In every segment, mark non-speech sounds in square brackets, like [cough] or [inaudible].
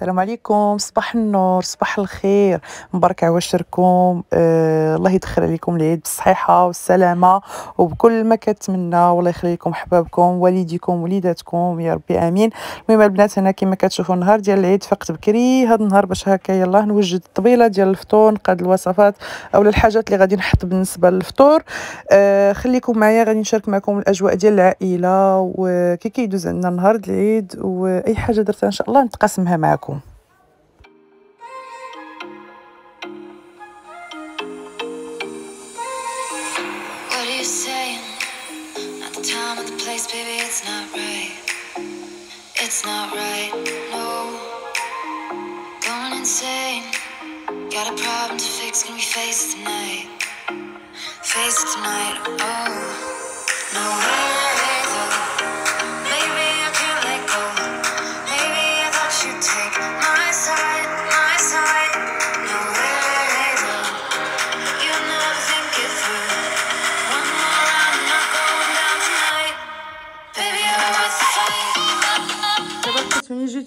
السلام عليكم صباح النور صباح الخير مبارك عواشركم آه الله يدخل عليكم العيد بالصحيحه والسلامه وبكل ما كتمنى والله يخلي لكم حبابكم والديكم وليداتكم يا ربي امين المهم البنات هنا كما كتشوفوا النهار ديال العيد فقت بكري هذا النهار باش هكا يلا نوجد الطبيله ديال الفطور نقاد الوصفات اولا الحاجات اللي غادي نحط بالنسبه للفطور آه خليكم معايا غادي نشارك معكم الاجواء ديال العائله وكي كيدوز عندنا نهار العيد واي حاجه درتها ان شاء الله نتقاسمها معكم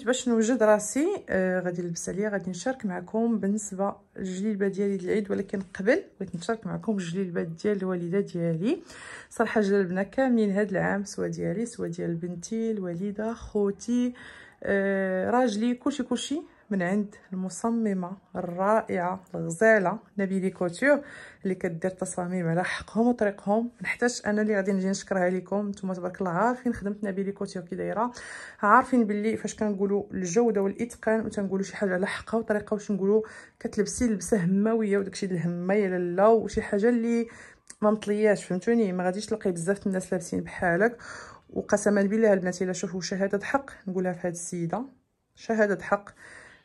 باش نوجد راسي آه غادي نلبس عليا غادي نشارك معكم بالنسبه للجليبه ديالي العيد ولكن قبل بغيت نشارك معكم الجليبات ديال الوالده ديالي صراحه جلبنا كاملين هذا العام سوا ديالي سوا ديال بنتي الوالده خوتي آه راجلي كلشي كلشي من عند المصممة الرائعة الغزالة نبيلي كوتور اللي كدير تصاميم على حقهم وطريقهم نحتاج انا اللي غادي نجي نشكرها لكم نتوما تبارك الله عارفين خدمه نبيلي كوتور كي دايره عارفين باللي فاش كنقولوا الجوده والاتقان وتنقولوا شي حاجه على حقها وطريقه واش نقولوا كتلبسي لبسه هماويه وداكشي ديال الهمه يا لالا وشي حاجه اللي ما مطلياش فهمتوني ما غاديش تلقاي بزاف الناس لابسين بحالك وقسما بالله البنات الا شوفوا شهاده حق نقولها في هاد السيده شهاده حق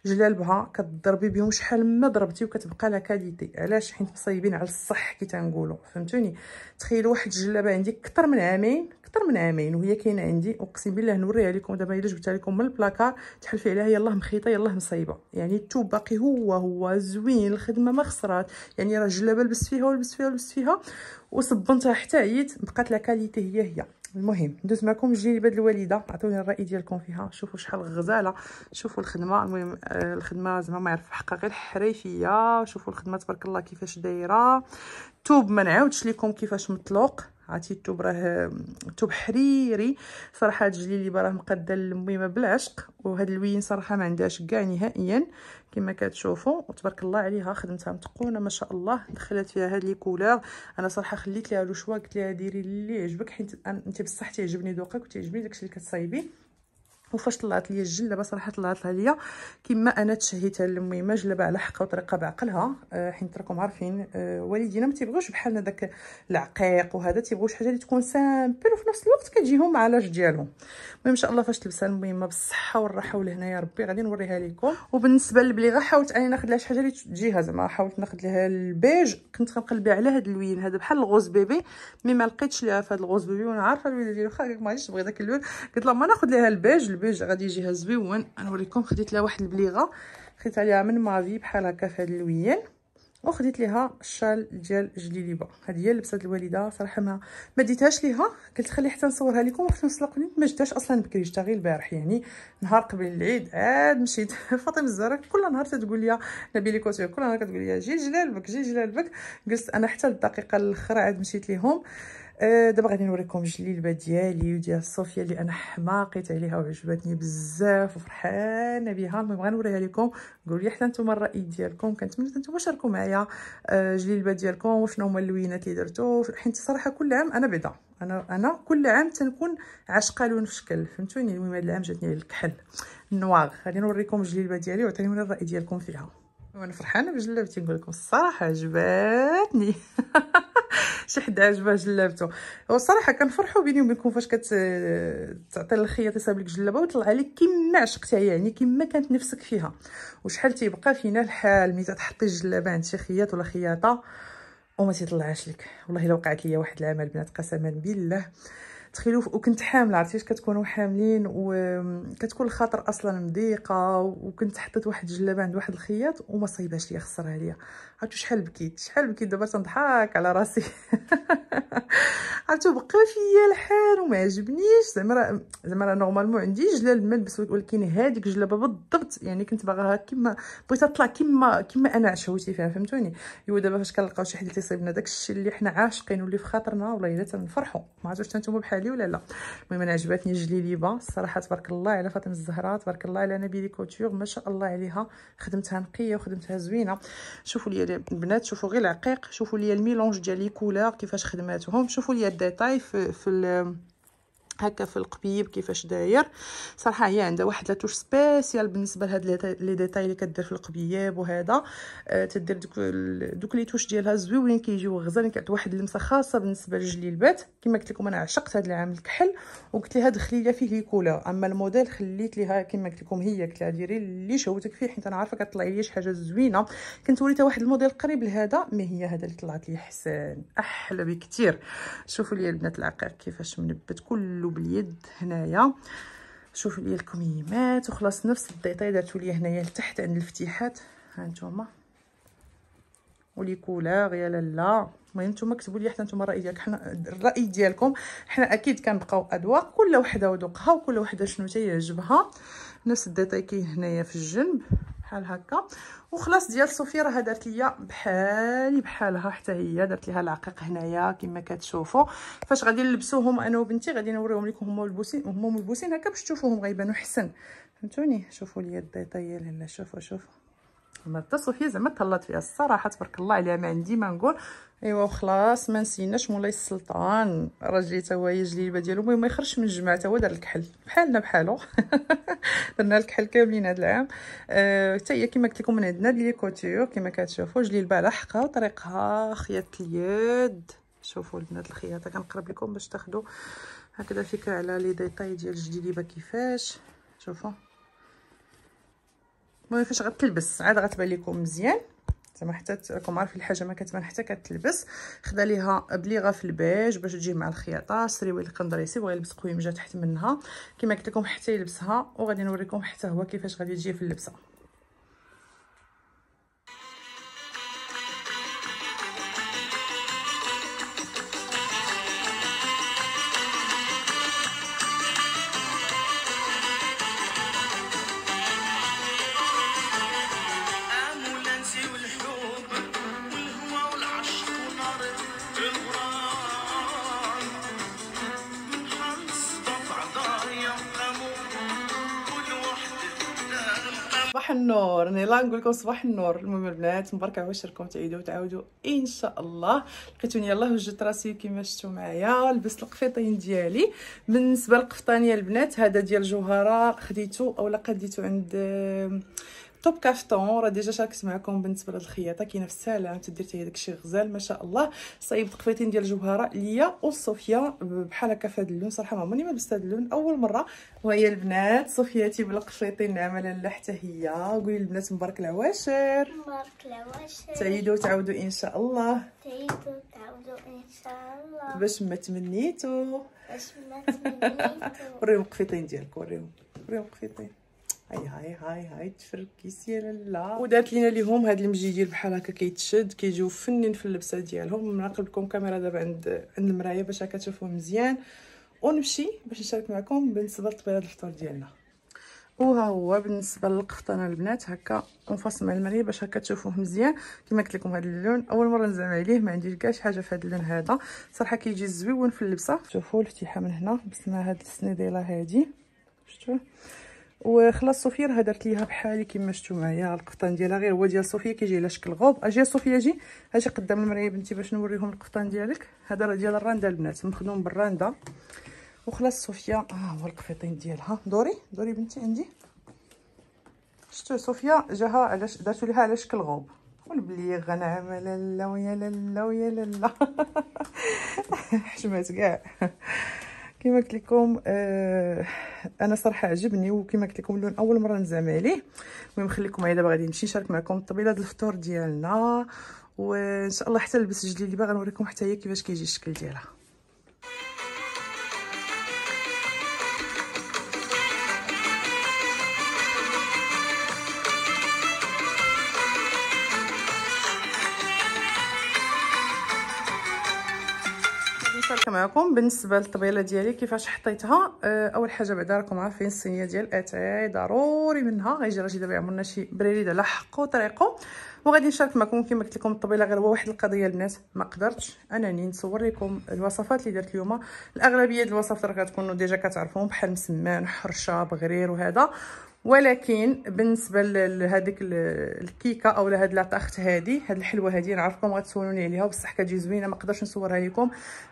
جلالبها كتضربي بهم شحال ما ضربتي وكتبقى لا كاليتي علاش حيت مصايبين على الصح كي تنقولوا فهمتوني تخيل واحد الجلابه عندي كتر من عامين كتر من عامين وهي كاينه عندي اقسم بالله نوريها لكم دابا الا جبتها لكم من البلاكار تحلفي عليها يلاه مخيطه يلاه مصايبه يعني الثوب باقي هو هو زوين الخدمه ما خسرات يعني راه جلابه لبست فيها ولبست فيها ولبست فيها وصبنتها حتى عييت بقات لا كاليتي هي هي المهم ندوز معكم الجلبه الوالده عطوني الراي ديالكم فيها شوفوا شحال غزاله شوفوا الخدمه المهم آه الخدمه زعما ما يعرف حقها غير حريفيه شوفوا الخدمه تبارك الله كيفاش دايره توب ما نعاودش لكم كيفاش مطلوق عرفتي التوب راه توب حريري صراحه الجليبه راه مقاده للميمه بالعشق وهاد اللوين صراحه ما عندهاش كاع نهائيا كما كتشوفوا وتبارك الله عليها خدمتها متقونه ما شاء الله دخلت فيها هاد لي كولور انا صراحه خليت ليها لو شوا قلت ليها ديري اللي يعجبك حيت انت بصح تيعجبني ذوقك وتيعجبني داكشي اللي كتصايبي وفاش طلعت لي الجلابه صراحه طلعت ليا كما انا تشهيتها للميمه جلابه على حقها وطريقه بعقلها آه، حيت راكم عارفين آه، والدينا ما تيبغوش بحالنا داك العقيق وهذا تيبغوش حاجه اللي تكون سامبل وفي نفس الوقت كتجيهم على لاج ديالهم المهم ان شاء الله فاش تلبسها الميمه بالصحه والراحه يا ربي غادي نوريها لكم وبالنسبه للبليغه حاولت اني ناخذ لها شي حاجه اللي تجيها زعما حاولت ناخذ لها البيج كنت كنقلبها على هذا اللون هذا بحال الغوز بيبي مي ما لقيتش ليها في هذا الغوز بيبي وانا عارفه الوليده ديالو خا ما تبغي داك اللون قلت لها ما ناخذ لها البيج البيج غادي يجيها زويون غنوريكم خديت لها واحد البليغه خديت عليها من مافي بحال هكا في هذا اللوين وخديت ليها الشال ديال جليليبه هذه هي لبسات الوالده صراحه ما ديتهاش ليها قلت خلي حتى نصورها لكم وقت نسلق ما جداش اصلا بكري جتا غير البارح يعني نهار قبل العيد عاد مشيت [laughs] فاطمه الزهراء كل نهار تتقول لي لي كوتوي كل نهار كتقول لي جي جلالبك جي جلالبك قلت انا حتى الدقيقه الاخيره عاد مشيت ليهم آه، دابا غادي نوريكم الجليلبه ديالي وديال صوفيا اللي انا حماقيت عليها وعجبتني بزاف وفرحانه بها المهم غنوريها لكم قولوا لي حتى نتوما الراي ديالكم كنتمنى نتوما تشاركوا معايا الجليلبه آه، ديالكم وشنو هما اللوينات اللي درتو حيت صراحه كل عام انا بعدا انا انا كل عام تنكون عاشقه لون في شكل فهمتوني المهم هذا العام جاتني الكحل النواغ غادي نوريكم الجليلبه ديالي وعطيوني الراي ديالكم فيها وانا فرحانه بجلابتي نقول لكم الصراحه عجبتني [laughs] شي حد عجبها جلابته والصراحه كنفرحوا بيني وبينكم فاش كتعطي الخياطه يصايب لك جلابه وتطلع لك كيما عشقتيها يعني كيما كانت نفسك فيها وشحال تيبقى فينا الحال ملي تحطي الجلابه عند شي خياط ولا خياطه وما تيطلعش لك والله الا وقعت ليا واحد العمل بنات قسما بالله تخيلوا وكنت حامله عرفتي فاش كتكونوا حاملين وكتكون الخاطر اصلا مضيقه وكنت حطيت واحد الجلابه عند واحد الخياط وما صايباش ليا خسرها ليا عرفتوا شحال بكيت شحال بكيت دابا تنضحك على راسي [laughs] عرفتو بقى فيا الحال وما عجبنيش زعما زعما راه نورمالمون عندي جلال ما نلبس ولكن هذيك جلابه بالضبط يعني كنت باغاها كيما بغيتها تطلع كيما كيما انا عشوتي فيها فهمتوني ايوا دابا فاش كنلقاو شي حد تيصيبنا داك الشيء اللي حنا عاشقين واللي في خاطرنا والله الا تنفرحوا ما عرفتش نتوما بحالي ولا لا المهم انا عجبتني جليليبه الصراحه تبارك الله على فاطمه الزهراء تبارك الله على نبيلي كوتور ما شاء الله عليها خدمتها نقيه وخدمتها زوينه شوفوا لي البنات شوفوا غير العقيق شوفوا لي الميلونج ديال لي كولور كيفاش خدماتهم شوفوا لي détail, il le, هكا في القبيب كيفاش داير صراحه هي عندها واحد لاتوش سبيسيال بالنسبه لهاد لي ديتاي اللي كدير في القبيب وهذا آه تدير دوك دوك لي توش ديالها زويونين كيجيو غزالين كيعطيو واحد اللمسه خاصه بالنسبه للجليبات كما قلت لكم انا عشقت هاد العام الكحل وقلت لها دخلي ليها فيه لي كولور اما الموديل خليت ليها كما قلت لكم هي قلت لها ديري اللي شهوتك فيه حيت انا عارفه كطلع لي شي حاجه زوينه كنت وريتها واحد الموديل قريب لهذا مي هي هذا اللي طلعت لي حسان احلى بكثير شوفوا لي البنات العقاق كيفاش منبت كل نديرو باليد هنايا شوف لي الكميمات وخلاص نفس الديطاي درتو لي هنايا لتحت عند الفتيحات ها نتوما ولي كولور يا لالا المهم نتوما كتبوا لي حتى نتوما الراي ديالك حنا الراي ديالكم حنا اكيد كنبقاو ادواق كل وحده وذوقها وكل وحده شنو تيعجبها نفس الديطاي كاين هنايا في الجنب بحال هكا وخلاص ديال صوفيا راه دارت ليا بحالي بحالها حتى هي دارت ليها العقيق هنايا كما كتشوفوا فاش غادي نلبسوهم انا وبنتي غادي نوريهم لكم هما ملبوسين هما ملبوسين هكا باش تشوفوهم غيبانوا حسن فهمتوني شوفوا لي الديطايه لهنا شوفوا شوفوا ما صوفيا زعما تهلات فيها الصراحه تبارك الله عليها ما عندي ما نقول ايوا وخلاص ما نسيناش مولاي السلطان راجلي تا هو جليبه ديالو المهم ما يخرجش من الجماعه حتى هو دار الكحل بحالنا بحالو [laughs] درنا الكحل كاملين هذا العام حتى أه هي كما قلت لكم من عندنا ديال كوتور كما كتشوفوا جليبه على حقها وطريقها خياطه اليد شوفوا البنات الخياطه كنقرب لكم باش تاخذوا هكذا فكره على لي ديطاي ديال الجليبه كيفاش شوفوا المهم فاش غتلبس عاد غتبان لكم مزيان زعما حتى راكم عارفين ما كتبان حتى كتلبس خدا ليها بليغه في البيج باش تجي مع الخياطه سريوي القندريسي بغا يلبس قويمجه تحت منها كما قلت لكم حتى يلبسها وغادي نوريكم حتى هو كيفاش غادي تجي في اللبسه النور انا يلاه نقول لكم صباح النور المهم البنات مباركه عواشركم تعيدوا وتعاودوا ان شاء الله لقيتوني يلاه وجدت راسي كما شفتوا معايا لبست القفيطين ديالي بالنسبه للقفطانيه البنات هذا ديال جوهره خديته اولا قديته عند توب كافتون راه ديجا شاركت معكم بالنسبه للخياطه كاينه في السلام تدير حتى هي داكشي غزال ما شاء الله صايبت قفيتين ديال جوهره ليا وصوفيا بحال هكا في هذا اللون صراحه ما عمرني ما لبست هذا اللون اول مره وهي البنات صوفياتي بالقشيطين نعمه لالا حتى هي قولي للبنات مبارك العواشر مبارك العواشر تعيدوا وتعاودوا ان شاء الله تعيدوا وتعاودوا ان شاء الله باش ما تمنيتو باش ما تمنيتو [laughs] وريهم القفيطين ديالك وريهم وريهم القفيطين هاي هاي هاي هاي تفركيس يا لالا ودارت لينا ليهم هاد المجيل بحال هكا كيتشد كيجيو فنين في اللبسه ديالهم نعقل لكم كاميرا دابا عند عند المرايه باش هكا تشوفوه مزيان ونمشي باش نشارك معكم بالنسبه لطبيعه الفطور ديالنا وها هو بالنسبه للقفطانه البنات هكا منفصل مع المرايه باش هكا تشوفوه مزيان كما قلت لكم هذا اللون اول مره نزعم عليه ما عنديش كاع شي حاجه في هذا اللون هذا صراحه كيجي زويون في اللبسه شوفوا الفتيحه من هنا بسمه هاد السنيديله هادي شفتوا وخلاص صوفيا راه دارت ليها بحالي كيما شفتوا معايا القفطان ديالها غير هو ديال صوفيا كيجي على شكل غوب اجي صوفيا جي اجي قدام المرايه بنتي باش نوريهم القفطان ديالك هذا راه ديال الراندا البنات مخدوم بالراندا وخلاص صوفيا ها آه، هو القفيطين ديالها دوري دوري بنتي عندي شتو صوفيا جاها على ش... دارتو ليها على شكل غوب والبليغ غنعم لالا ويا لالا ويا لالا [laughs] حشمات كاع كما قلت لكم آه انا صراحه عجبني وكما قلت لكم اللون اول مره نزعم عليه المهم خليكم معايا دابا غادي نمشي نشارك معكم الطبيله ديال الفطور ديالنا وان شاء الله حتى نلبس الجديد اللي باغا نوريكم حتى هي كيفاش كيجي الشكل ديالها نشارك معكم بالنسبه للطبيله ديالي كيفاش حطيتها آه، اول حاجه بعدا راكم عارفين الصينيه ديال اتاي ضروري منها غيجي راجل دابا يعمرنا شي بريد على حقه وطريقه وغادي نشارك معكم كما قلت لكم الطبيله غير هو واحد القضيه البنات ما قدرتش انني نصور لكم الوصفات اللي درت اليوم الاغلبيه ديال الوصفات راه كتكونوا ديجا كتعرفوهم بحال مسمان حرشه بغرير وهذا ولكن بالنسبه لهذيك الكيكه او لهاد لاطاخت هادي هاد الحلوه هادي نعرفكم غتسولوني عليها بصح كتجي زوينه ما نصورها لكم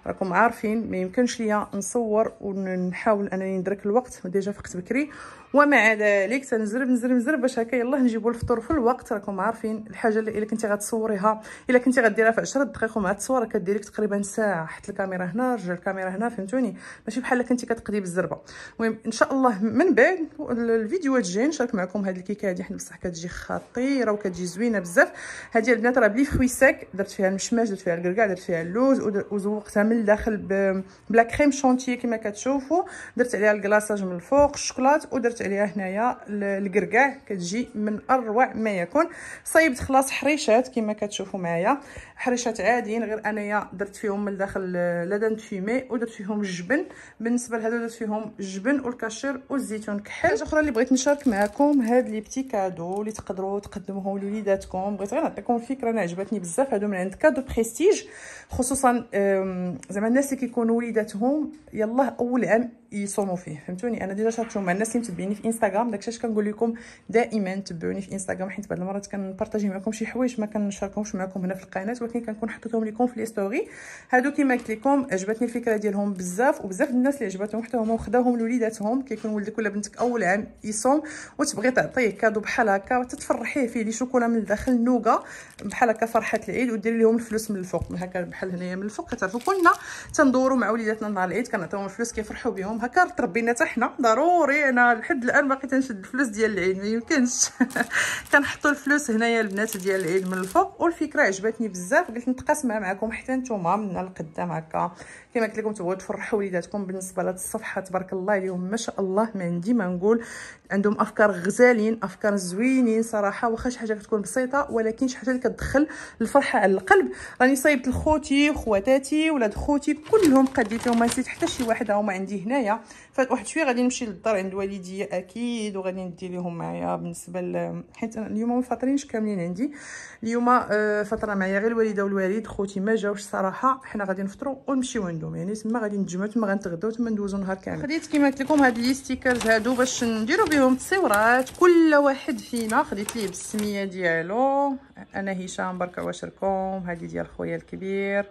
راكم عارفين ما يمكنش ليا نصور ونحاول انني ندرك الوقت ديجا فقت بكري ومع ذلك تنزرب نزرب نزرب باش هكا يلاه نجيبوا الفطور في الوقت راكم عارفين الحاجه اللي الا كنتي غتصوريها الا كنتي غديرها في 10 دقائق ومع التصوير كديريك تقريبا ساعه حط الكاميرا هنا رجع الكاميرا هنا فهمتوني ماشي بحال كنتي كتقدي بالزربه المهم ان شاء الله من بعد الفيديوهات الجايه نشارك معكم هاد الكيكه هادي حنا بصح كتجي خطيره وكتجي زوينه بزاف هادي البنات راه بلي فوي ساك درت فيها المشماج درت فيها الكركاع درت فيها اللوز وزوقتها من الداخل بلا كريم شونتيه كما كتشوفوا درت عليها الكلاصاج من الفوق الشوكولات ودرت درت عليها هنايا الكركاع كتجي من اروع ما يكون صايبت خلاص حريشات كما كتشوفوا معايا حريشات عاديين غير انايا درت فيهم من الداخل لا دان فيمي ودرت فيهم الجبن بالنسبه لهادو درت فيهم الجبن والكاشير والزيتون كحل حاجه اخرى اللي بغيت نشارك معكم هاد لي بتي كادو اللي تقدروا تقدموهم لوليداتكم بغيت غير نعطيكم فكره انا عجبتني بزاف هادو من عند كادو بريستيج خصوصا زعما الناس اللي كيكونوا وليداتهم يلاه اول عام يصوموا فيه فهمتوني انا ديجا شفتهم مع الناس اللي متبعين تابعوني في انستغرام داكشي اش كنقول لكم دائما تبعوني في انستغرام حيت بعض المرات كنبارطاجي معكم شي حوايج ما كنشاركهمش معكم هنا في القناه ولكن كنكون حطيتهم لكم في لي ستوري هادو كيما قلت لكم عجبتني الفكره ديالهم بزاف وبزاف الناس اللي عجبتهم حتى هما وخداوهم لوليداتهم كيكون ولدك ولا بنتك اول عام يصوم وتبغي تعطيه كادو بحال هكا وتتفرحيه فيه لي شوكولا من الداخل نوغا بحال هكا فرحه العيد ودير لهم الفلوس من الفوق هكا بحال هنايا من الفوق كتعرفوا كلنا تندوروا مع وليداتنا نهار العيد كنعطيوهم الفلوس كيفرحوا بهم هكا تربينا حتى حنا ضروري انا لحد لحد الان باقي تنشد الفلوس ديال العين ما يمكنش كنحطوا [laughs] الفلوس هنايا البنات ديال العين من الفوق والفكره عجبتني بزاف قلت نتقاسمها معكم حتى نتوما من القدام هكا كما قلت لكم تبغوا تفرحوا وليداتكم بالنسبه لهاد الصفحه تبارك الله اليوم ما شاء الله ما عندي ما نقول عندهم افكار غزالين افكار زوينين صراحه واخا شي حاجه كتكون بسيطه ولكن شي حاجه اللي كتدخل الفرحه على القلب راني صايبت لخوتي وخواتاتي ولاد خوتي كلهم قديت لهم ما نسيت حتى شي واحد هما عندي هنايا فواحد واحد شويه غادي نمشي للدار عند والديا اكيد وغادي ندي ليهم معايا بالنسبه ل... حيت اليوم ما فاطرينش كاملين عندي اليوم آه، فطره معايا غير الوالده والوالد خوتي ما جاوش صراحه حنا غادي نفطروا ونمشيو عندهم يعني تما غادي نتجمعوا تما غنتغداو تما ندوزو نهار كامل خديت كما قلت لكم هاد لي ستيكرز هادو باش نديرو بهم تصويرات كل واحد فينا خديت ليه بالسميه ديالو انا هشام بركه واشركم هادي ديال خويا الكبير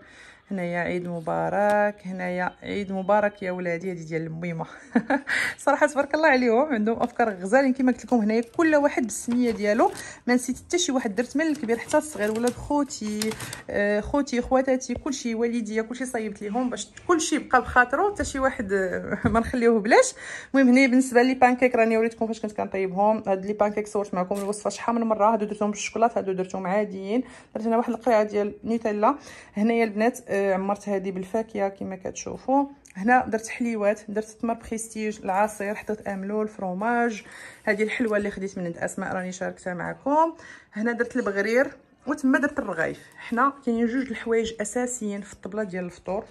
هنايا عيد مبارك هنايا عيد مبارك يا ولادي هذه ديال الميمه [laughs] صراحه تبارك الله عليهم عندهم افكار غزالين كما قلت لكم هنايا كل واحد بالسميه ديالو ما نسيت حتى شي واحد درت من الكبير حتى الصغير ولا خوتي آه خوتي خواتاتي كلشي والديا كلشي صايبت ليهم باش كلشي يبقى بخاطرو حتى شي واحد آه، [laughs] ما نخليوه بلاش المهم هنا بالنسبه لي بانكيك راني وريتكم فاش كنت كنطيبهم هاد لي بانكيك صورت معكم الوصفه شحال من مره هادو درتهم بالشوكولاط هادو درتهم عاديين درت هنا واحد القريعه ديال نوتيلا هنايا البنات آه، عمرت هذه بالفاكهه كما كتشوفوا هنا درت حليوات درت تمر بريستيج العصير حطيت املول فروماج هذه الحلوه اللي خديت من عند اسماء راني شاركتها معكم هنا درت البغرير وتما درت الرغيف حنا كاينين جوج الحوايج اساسيين في الطبله ديال الفطور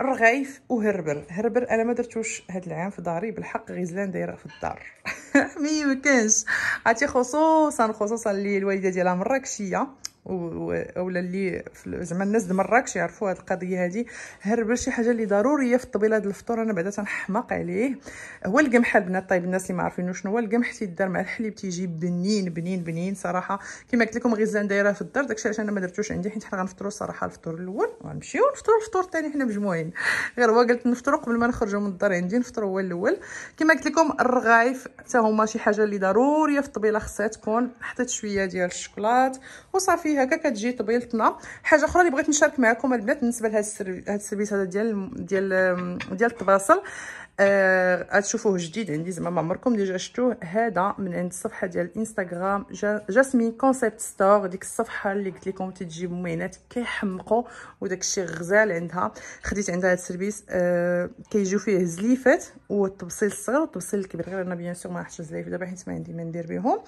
الرغيف وهربل هربل انا ما درتوش هاد العام في داري بالحق غزلان دايره في الدار [laughs] ما عرفتي خصوصا خصوصا اللي الوالده ديالها مراكشيه اولا اللي زعما الناس د مراكش يعرفوا هذه القضيه هذه هربل شي حاجه اللي ضروريه في الطبيله ديال الفطور انا بعدا تنحماق عليه هو القمح البنات طيب الناس اللي ما عارفينو شنو هو القمح تيدار مع الحليب تيجي بنين بنين بنين صراحه كما قلت لكم غزان دايره في الدار داكشي علاش انا ما درتوش عندي حيت حنا غنفطروا صراحه الفطور الاول وغنمشيو نفطروا الفطور الثاني حنا مجموعين غير هو قلت نفطروا قبل ما نخرجوا من الدار عندي نفطروا هو الاول كما قلت لكم الرغايف حتى هما شي حاجه اللي ضروريه في الطبيله خصها تكون حطيت شويه ديال الشوكولات وصافي هذه هكا كتجي طبيلتنا حاجه اخرى اللي بغيت نشارك معكم البنات بالنسبه لهذا السيرفيس هذا ديال ديال ديال الطباسل آه غتشوفوه جديد عندي يعني زعما ما عمركم ديجا شفتوه هذا من عند الصفحه ديال الانستغرام جاسمين كونسيبت ستور ديك الصفحه اللي قلت لكم تجيب مينات كيحمقوا وداك الشيء غزال عندها خديت عندها هذا السيرفيس آه كيجيو فيه زليفات والتبصيل الصغير والتبصيل الكبير غير انا بيان سور ما حطيتش زليف دابا حيت ما عندي ما ندير بهم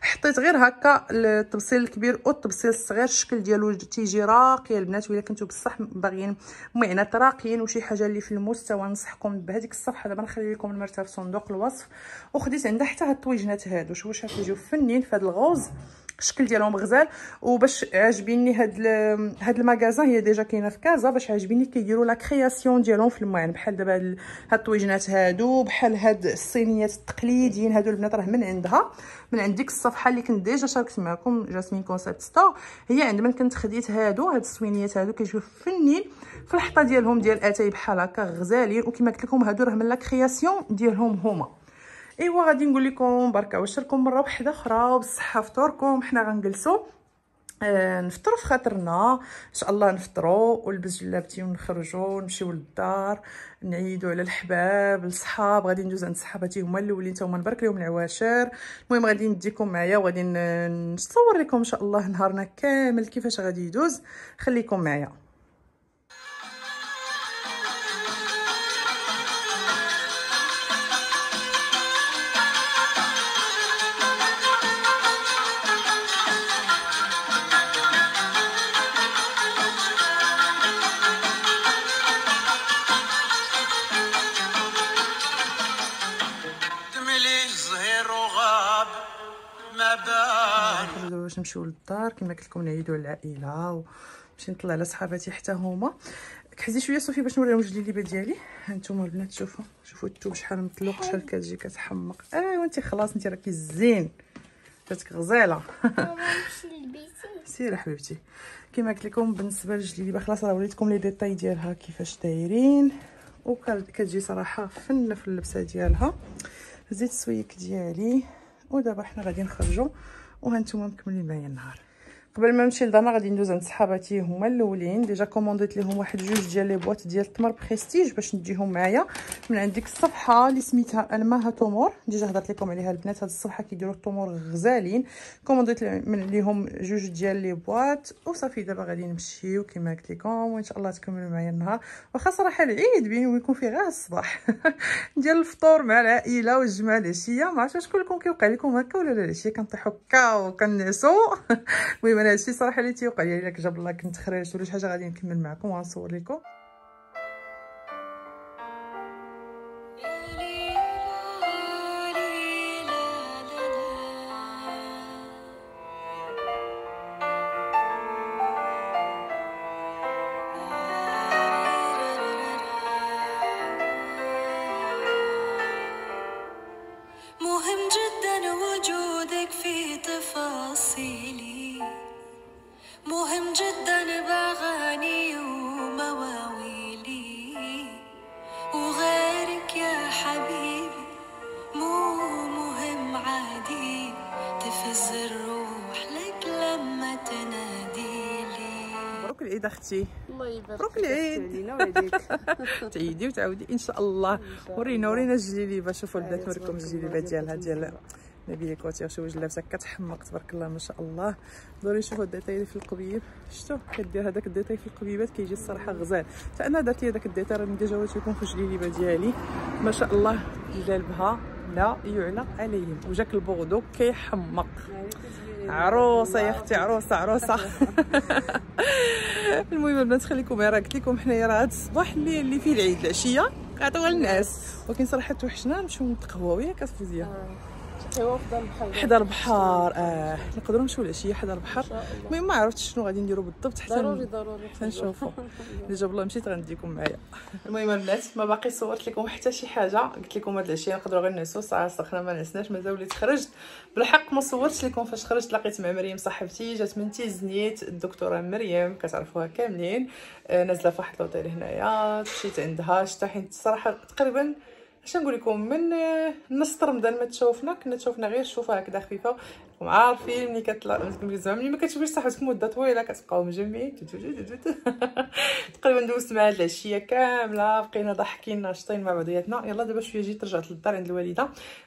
حطيت غير هكا التبصيل الكبير والتبصيل الصغير الشكل ديالو تيجي راقي البنات ولا كنتو بصح باغيين مينات راقيين وشي حاجه اللي في المستوى نصحكم بهذيك الصفحه الصبح دابا نخلي لكم المرتبه في صندوق الوصف وخديت عندها حتى هاد الطويجنات هادو شوف شحال كيجيو فنين في هاد الغوز الشكل ديالهم غزال وباش عاجبيني هاد هاد المغازان هي ديجا كاينه في كازا باش عاجبيني كيديروا لا كرياسيون ديالهم في الماين بحال دابا هاد الطويجنات هادو بحال هاد الصينيات التقليديين هادو البنات راه من عندها من عند ديك الصفحه اللي كنت ديجا شاركت معكم جاسمين كونسيبت ستور هي عند من كنت خديت هادو هاد السوينيات هادو كيجيو فنين في الحطه ديالهم ديال اتاي بحال هكا غزالين وكما قلت لكم هادو راه من لا كرياسيون ديالهم هما ايوا غادي نقول لكم بركه واش لكم مره واحده اخرى وبالصحه فطوركم حنا غنجلسوا آه نفطروا في خاطرنا ان شاء الله نفطروا ولبس جلابتي ونخرجوا نمشيو للدار نعيدوا على الحباب الصحاب غادي ندوز عند صحاباتي هما الاولين حتى هما نبارك لهم العواشر المهم غادي نديكم معايا وغادي نصور لكم ان شاء الله نهارنا كامل كيفاش غادي يدوز خليكم معايا دار دابا باش نمشيو للدار كما قلت لكم نعيدوا على العائله ونمشي نطلع على صحاباتي حتى هما كحزي شويه صوفي باش نوريهم الجليبه ديالي هانتوما البنات شوفوا شوفوا الثوب شحال مطلوق شحال كتجي كتحمق ايوا آه، انت خلاص انت راكي زين جاتك غزاله [laughs] سير حبيبتي كما قلت لكم بالنسبه للجليبه خلاص راه وريتكم لي ديتاي ديالها كيفاش دايرين وكتجي صراحه فن في اللبسه ديالها زيت السويك ديالي ودابا حنا غادي نخرجوا وهانتوما مكملين معايا النهار قبل ما نمشي لدانا غادي ندوز عند صحاباتي هما الاولين ديجا كومونديت ليهم واحد جوج ديال لي بواط ديال التمر بريستيج باش نديهم معايا من عند ديك الصفحه اللي سميتها الماها تومور ديجا هضرت لكم عليها البنات هاد الصفحه كيديروا التمر غزالين كومونديت من ليهم جوج ديال لي بواط وصافي دابا غادي نمشيو كما قلت لكم وان شاء الله تكملوا معايا النهار واخا صراحه العيد بيني ويكون فيه غير الصباح [laughs] ديال الفطور مع العائله والجمعه العشيه ما عرفتش شكون لكم كيوقع لكم هكا ولا لا العشيه كنطيحوا كا وكنعسوا [laughs] المهم انا هادشي صراحه اللي تيوقع يعني الا جاب الله كنت خرجت ولا شي حاجه غادي نكمل معكم وغنصور لكم تهز الروح لك لما تناديلي مبروك العيد اختي الله يبارك مبروك العيد [laughs] تعيدي وتعاودي ان شاء الله ورينا ورينا الجليبه شوفوا البنات أيوة، نوريكم الجليبه ديالها ديال نبيلي كوتي شي وجه لابسه كتحمق تبارك الله ما شاء الله ضروري نشوفوا الديتاي في القبيب شفتوا كدير هذاك الديتاي في القبيبات كيجي الصراحه غزال فانا درت لي داك الديتاي راه ديجا يكون في الجليبه ديالي ما شاء الله جالبها لا يعلى عليهم وجاك البوردو كيحمق عروسه يا اختي عروسه عروسه [laughs] المهم البنات خليكم راه قلت لكم حنايا راه هذا الصباح اللي اللي فيه العيد العشيه عطوها الناس آه. ولكن صراحه توحشنا نمشيو نتقهواو ياك فوزيه أيوة، حدا البحر اه نقدروا نمشيو العشيه حدا البحر المهم ما عرفتش شنو غادي نديرو بالضبط حتى ضروري ضروري حتى نشوفو [laughs] الا جاب الله مشيت غنديكم معايا المهم البنات ما باقي صورت لكم حتى شي حاجه قلت لكم هاد العشيه نقدروا غير نعسو الساعه سخنه ما نعسناش مازال وليت خرجت بالحق ما صورتش لكم فاش خرجت لقيت مع مريم صاحبتي جات من تيزنيت الدكتوره مريم كتعرفوها كاملين آه، نازله فواحد لوطيل هنايا مشيت عندها شتا حيت الصراحه تقريبا اش نقول لكم من آه، نص رمضان ما تشوفنا كنا تشوفنا غير الشوفه هكذا خفيفه راكم عارفين ملي كتطلع ملي ما كتشوفيش صحتكم مده طويله كتبقاو مجمعين [laughs] تقريبا دوزت مع هاد العشيه كامله بقينا ضحكين ناشطين مع بعضياتنا يلا دابا شويه جيت رجعت للدار عند الوالده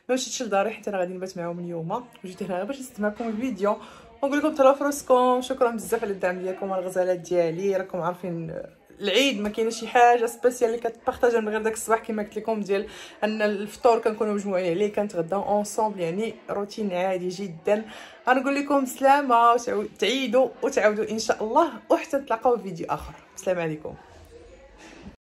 ما مشيتش لداري حيت انا غادي نبات معاهم اليوم وجيت هنا غير باش نستمع لكم الفيديو ونقول لكم تهلاو شكرا بزاف على الدعم ديالكم والغزالات ديالي راكم عارفين العيد ما كاين شي حاجه سبيسيال اللي كتبارطاجها من غير داك الصباح كما قلت لكم ديال ان الفطور كنكونوا مجموعين عليه كنتغداو اونصومبل يعني روتين عادي جدا غنقول لكم سلامه وتعيدوا وتعاودوا ان شاء الله وحتى نتلاقاو في فيديو اخر السلام عليكم